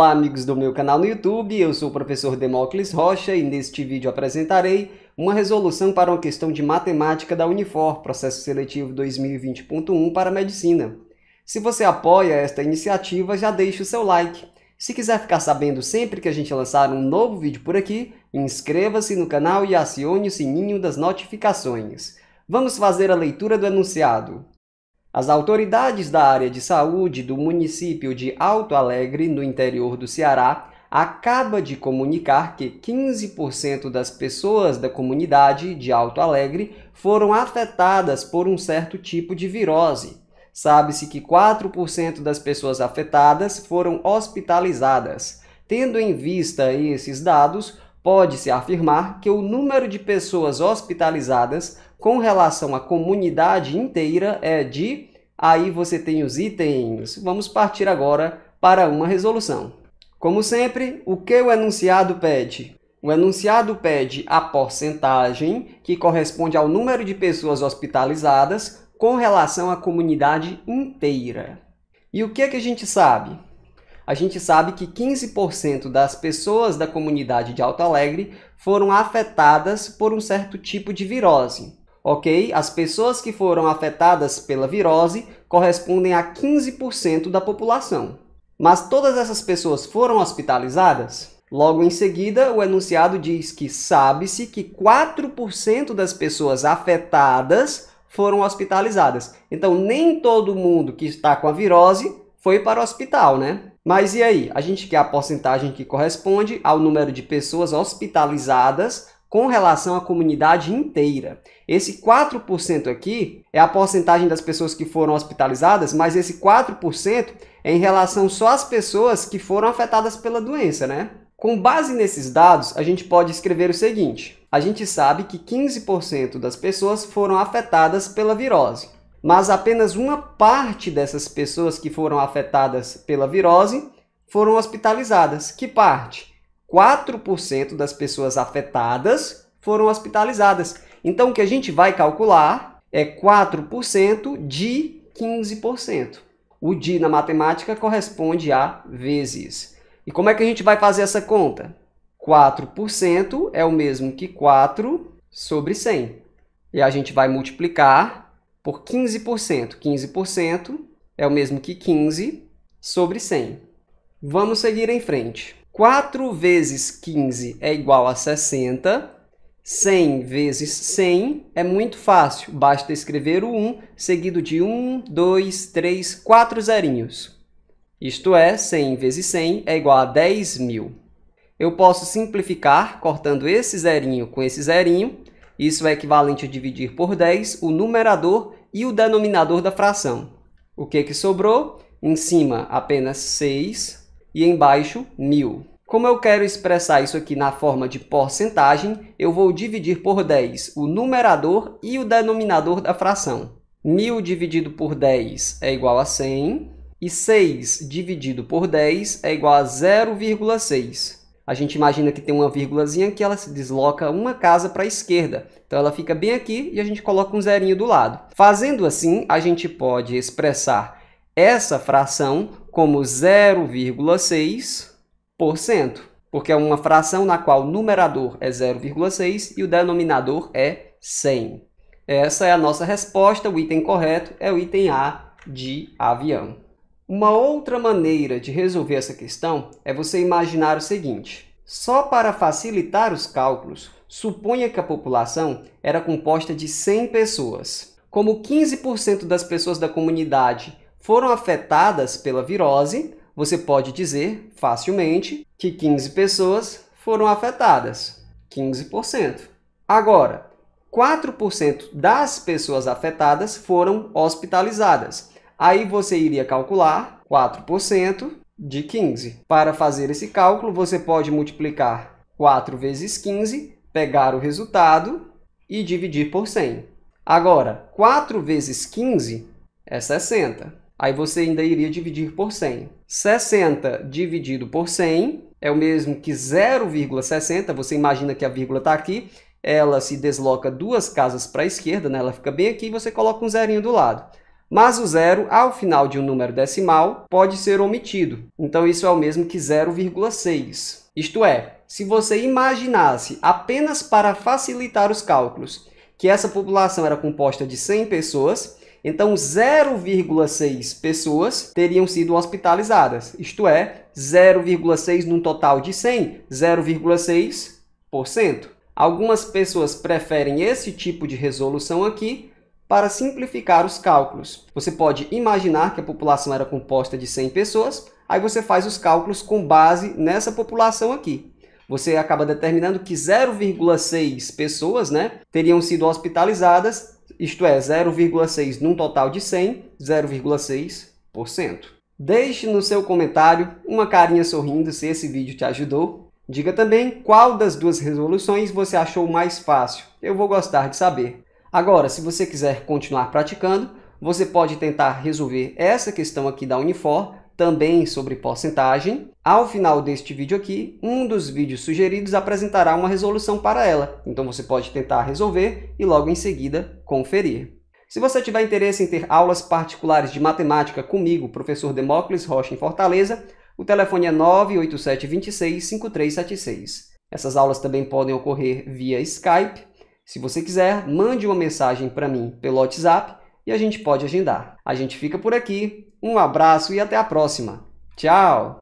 Olá amigos do meu canal no YouTube, eu sou o professor Demócles Rocha e neste vídeo apresentarei uma resolução para uma questão de matemática da Unifor, processo seletivo 2020.1 para medicina. Se você apoia esta iniciativa, já deixe o seu like. Se quiser ficar sabendo sempre que a gente lançar um novo vídeo por aqui, inscreva-se no canal e acione o sininho das notificações. Vamos fazer a leitura do enunciado. As autoridades da área de saúde do município de Alto Alegre, no interior do Ceará, acaba de comunicar que 15% das pessoas da comunidade de Alto Alegre foram afetadas por um certo tipo de virose. Sabe-se que 4% das pessoas afetadas foram hospitalizadas. Tendo em vista esses dados, Pode-se afirmar que o número de pessoas hospitalizadas com relação à comunidade inteira é de. Aí você tem os itens. Vamos partir agora para uma resolução. Como sempre, o que o enunciado pede? O enunciado pede a porcentagem, que corresponde ao número de pessoas hospitalizadas, com relação à comunidade inteira. E o que, é que a gente sabe? a gente sabe que 15% das pessoas da comunidade de Alto Alegre foram afetadas por um certo tipo de virose. Ok? As pessoas que foram afetadas pela virose correspondem a 15% da população. Mas todas essas pessoas foram hospitalizadas? Logo em seguida, o enunciado diz que sabe-se que 4% das pessoas afetadas foram hospitalizadas. Então, nem todo mundo que está com a virose foi para o hospital, né? Mas e aí? A gente quer a porcentagem que corresponde ao número de pessoas hospitalizadas com relação à comunidade inteira. Esse 4% aqui é a porcentagem das pessoas que foram hospitalizadas, mas esse 4% é em relação só às pessoas que foram afetadas pela doença, né? Com base nesses dados, a gente pode escrever o seguinte: a gente sabe que 15% das pessoas foram afetadas pela virose mas apenas uma parte dessas pessoas que foram afetadas pela virose foram hospitalizadas. Que parte? 4% das pessoas afetadas foram hospitalizadas. Então, o que a gente vai calcular é 4% de 15%. O de na matemática corresponde a vezes. E como é que a gente vai fazer essa conta? 4% é o mesmo que 4 sobre 100. E a gente vai multiplicar por 15%. 15% é o mesmo que 15 sobre 100. Vamos seguir em frente. 4 vezes 15 é igual a 60. 100 vezes 100 é muito fácil. Basta escrever o 1 seguido de 1, 2, 3, 4 zerinhos. Isto é, 100 vezes 100 é igual a 10 mil. Eu posso simplificar cortando esse zerinho com esse zerinho isso é equivalente a dividir por 10 o numerador e o denominador da fração. O que, que sobrou? Em cima, apenas 6 e embaixo, 1.000. Como eu quero expressar isso aqui na forma de porcentagem, eu vou dividir por 10 o numerador e o denominador da fração. 1.000 dividido por 10 é igual a 100, e 6 dividido por 10 é igual a 0,6 a gente imagina que tem uma vírgulazinha que ela se desloca uma casa para a esquerda. Então ela fica bem aqui e a gente coloca um zerinho do lado. Fazendo assim, a gente pode expressar essa fração como 0,6%, porque é uma fração na qual o numerador é 0,6 e o denominador é 100. Essa é a nossa resposta, o item correto é o item A de avião. Uma outra maneira de resolver essa questão é você imaginar o seguinte. Só para facilitar os cálculos, suponha que a população era composta de 100 pessoas. Como 15% das pessoas da comunidade foram afetadas pela virose, você pode dizer facilmente que 15 pessoas foram afetadas, 15%. Agora, 4% das pessoas afetadas foram hospitalizadas, Aí você iria calcular 4% de 15. Para fazer esse cálculo, você pode multiplicar 4 vezes 15, pegar o resultado e dividir por 100. Agora, 4 vezes 15 é 60. Aí você ainda iria dividir por 100. 60 dividido por 100 é o mesmo que 0,60. Você imagina que a vírgula está aqui. Ela se desloca duas casas para a esquerda, né? ela fica bem aqui e você coloca um zerinho do lado. Mas o zero, ao final de um número decimal, pode ser omitido. Então isso é o mesmo que 0,6. Isto é, se você imaginasse apenas para facilitar os cálculos que essa população era composta de 100 pessoas, então 0,6 pessoas teriam sido hospitalizadas, isto é, 0,6 num total de 100, 0,6%. Algumas pessoas preferem esse tipo de resolução aqui, para simplificar os cálculos. Você pode imaginar que a população era composta de 100 pessoas, aí você faz os cálculos com base nessa população aqui. Você acaba determinando que 0,6 pessoas né, teriam sido hospitalizadas, isto é, 0,6 num total de 100, 0,6%. Deixe no seu comentário uma carinha sorrindo se esse vídeo te ajudou. Diga também qual das duas resoluções você achou mais fácil. Eu vou gostar de saber. Agora, se você quiser continuar praticando, você pode tentar resolver essa questão aqui da Unifor, também sobre porcentagem. Ao final deste vídeo aqui, um dos vídeos sugeridos apresentará uma resolução para ela. Então você pode tentar resolver e logo em seguida conferir. Se você tiver interesse em ter aulas particulares de matemática comigo, professor Demócles Rocha em Fortaleza, o telefone é 987265376. Essas aulas também podem ocorrer via Skype se você quiser, mande uma mensagem para mim pelo WhatsApp e a gente pode agendar. A gente fica por aqui. Um abraço e até a próxima. Tchau!